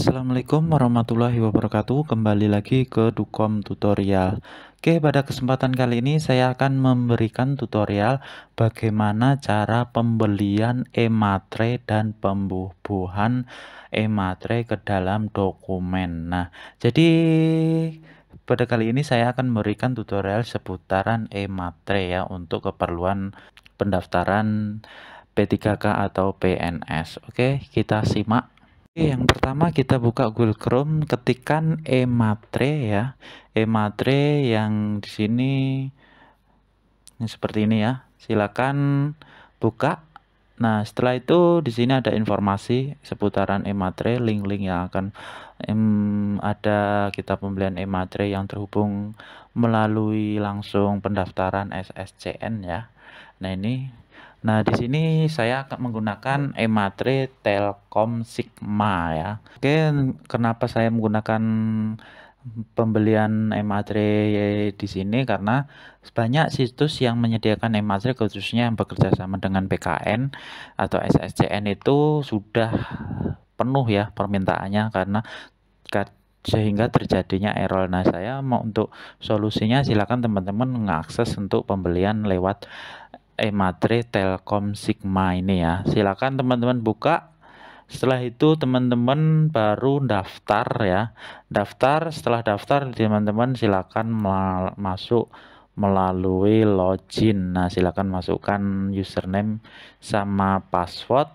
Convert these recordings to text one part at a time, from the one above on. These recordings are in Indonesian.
Assalamualaikum warahmatullahi wabarakatuh Kembali lagi ke Dukom Tutorial Oke pada kesempatan kali ini saya akan memberikan tutorial Bagaimana cara pembelian e ematre dan pembubuhan ematre ke dalam dokumen Nah jadi pada kali ini saya akan memberikan tutorial seputaran e ematre ya Untuk keperluan pendaftaran P3K atau PNS Oke kita simak Oke, yang pertama kita buka Google Chrome, ketikkan ematre ya. Ematre yang di sini ini seperti ini ya. Silakan buka Nah, setelah itu di sini ada informasi seputaran e-matre, link-link yang akan em, ada kita pembelian e-matre yang terhubung melalui langsung pendaftaran SSCN ya. Nah, ini Nah, di sini saya akan menggunakan e-matre Telkom Sigma ya. Oke, kenapa saya menggunakan pembelian e matre di sini karena banyak situs yang menyediakan e matre khususnya yang bekerja sama dengan PKN atau SSCN itu sudah penuh ya permintaannya karena sehingga terjadinya error. Nah, saya mau untuk solusinya silakan teman-teman mengakses untuk pembelian lewat e matre Telkom Sigma ini ya. Silakan teman-teman buka setelah itu teman-teman baru daftar ya daftar setelah daftar teman-teman silakan masuk melalui login nah silakan masukkan username sama password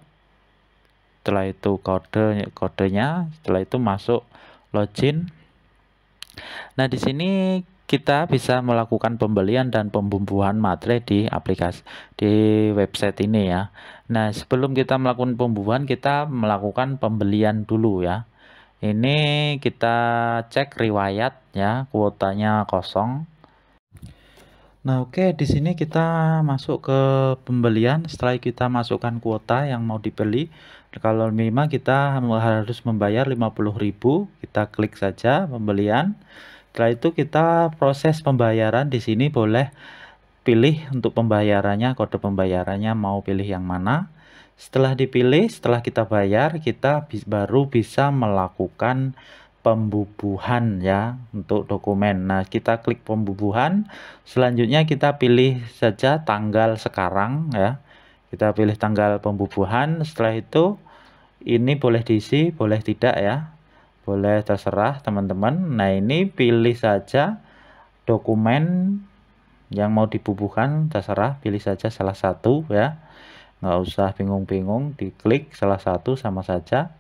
setelah itu kode kodenya setelah itu masuk login nah di sini kita bisa melakukan pembelian dan pembumbuhan materi di aplikasi di website ini ya. Nah, sebelum kita melakukan pembubuhan, kita melakukan pembelian dulu ya. Ini kita cek riwayat ya, kuotanya kosong. Nah, oke, okay, di sini kita masuk ke pembelian. Setelah kita masukkan kuota yang mau dibeli, kalau minimal kita harus membayar 50.000, kita klik saja pembelian. Setelah itu kita proses pembayaran di sini boleh pilih untuk pembayarannya, kode pembayarannya mau pilih yang mana. Setelah dipilih, setelah kita bayar, kita baru bisa melakukan pembubuhan ya untuk dokumen. Nah, kita klik pembubuhan. Selanjutnya kita pilih saja tanggal sekarang ya. Kita pilih tanggal pembubuhan. Setelah itu ini boleh diisi, boleh tidak ya boleh terserah teman-teman nah ini pilih saja dokumen yang mau dibubuhkan terserah pilih saja salah satu ya nggak usah bingung-bingung diklik salah satu sama saja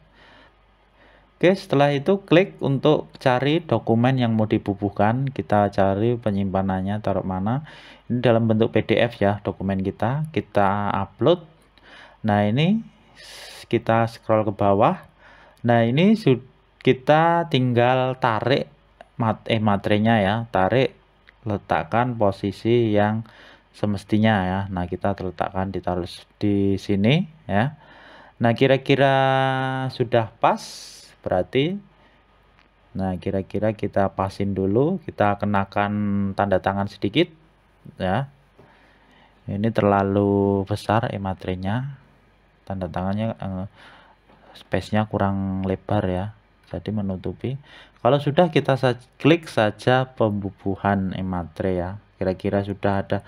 Oke setelah itu klik untuk cari dokumen yang mau dibubuhkan kita cari penyimpanannya taruh mana ini dalam bentuk PDF ya dokumen kita kita upload nah ini kita scroll ke bawah nah ini sudah kita tinggal tarik mat eh matrenya ya tarik letakkan posisi yang semestinya ya nah kita letakkan ditaruh di sini ya nah kira-kira sudah pas berarti nah kira-kira kita pasin dulu kita kenakan tanda tangan sedikit ya ini terlalu besar eh materinya tanda tangannya eh, space-nya kurang lebar ya jadi menutupi kalau sudah kita sa klik saja pembubuhan ematre ya kira-kira sudah ada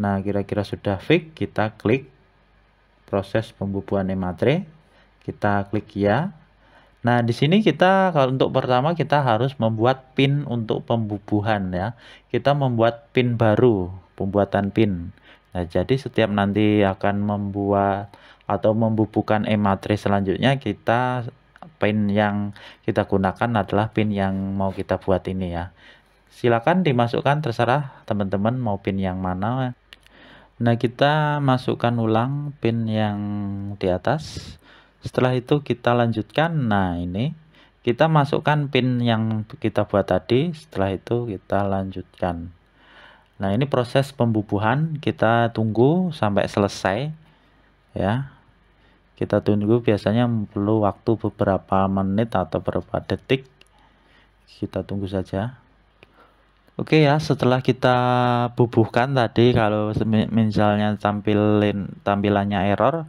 nah kira-kira sudah fix kita klik proses pembubuhan ematre kita klik ya Nah, di sini kita kalau untuk pertama kita harus membuat pin untuk pembubuhan ya. Kita membuat pin baru, pembuatan pin. Nah, jadi setiap nanti akan membuat atau membubuhkan ematri selanjutnya kita pin yang kita gunakan adalah pin yang mau kita buat ini ya silakan dimasukkan terserah teman-teman mau pin yang mana nah kita masukkan ulang pin yang di atas setelah itu kita lanjutkan nah ini kita masukkan pin yang kita buat tadi setelah itu kita lanjutkan Nah, ini proses pembubuhan kita tunggu sampai selesai ya kita tunggu biasanya perlu waktu beberapa menit atau beberapa detik kita tunggu saja oke ya setelah kita bubuhkan tadi kalau misalnya tampilin tampilannya error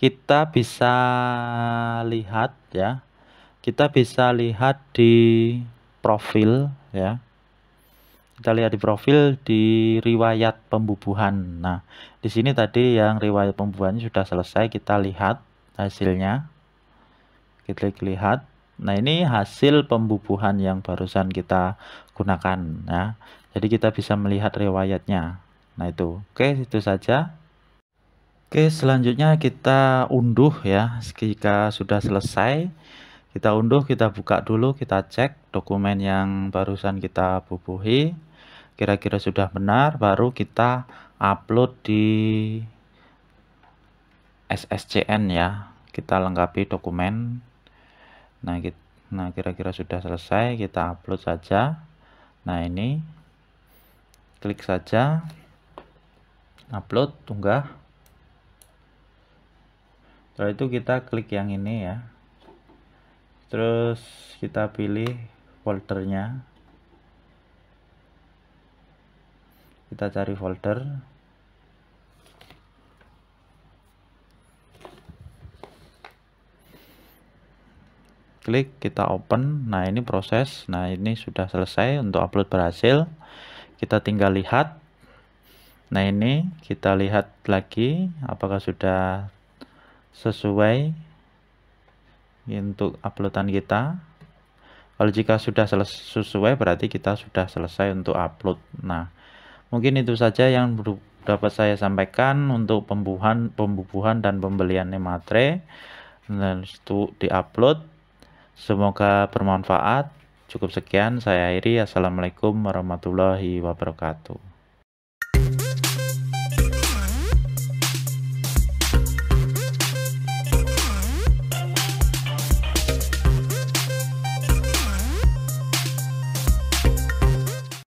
kita bisa lihat ya kita bisa lihat di profil ya kita lihat di profil di riwayat pembubuhan nah di sini tadi yang riwayat pembubuhan sudah selesai kita lihat hasilnya kita lihat nah ini hasil pembubuhan yang barusan kita gunakan ya jadi kita bisa melihat riwayatnya nah itu oke itu saja oke selanjutnya kita unduh ya jika sudah selesai kita unduh kita buka dulu kita cek dokumen yang barusan kita bubuhi kira-kira sudah benar baru kita upload di SSCN ya kita lengkapi dokumen nah kita Nah, kira-kira sudah selesai, kita upload saja. Nah, ini klik saja upload, tunggah. Setelah itu kita klik yang ini ya. Terus kita pilih foldernya. Kita cari folder. klik kita open nah ini proses nah ini sudah selesai untuk upload berhasil kita tinggal lihat nah ini kita lihat lagi apakah sudah sesuai untuk uploadan kita kalau jika sudah sesuai berarti kita sudah selesai untuk upload nah mungkin itu saja yang dapat saya sampaikan untuk pembuahan pembubuhan dan pembelian nematre dan nah, itu di upload Semoga bermanfaat. Cukup sekian, saya akhiri. Assalamualaikum warahmatullahi wabarakatuh.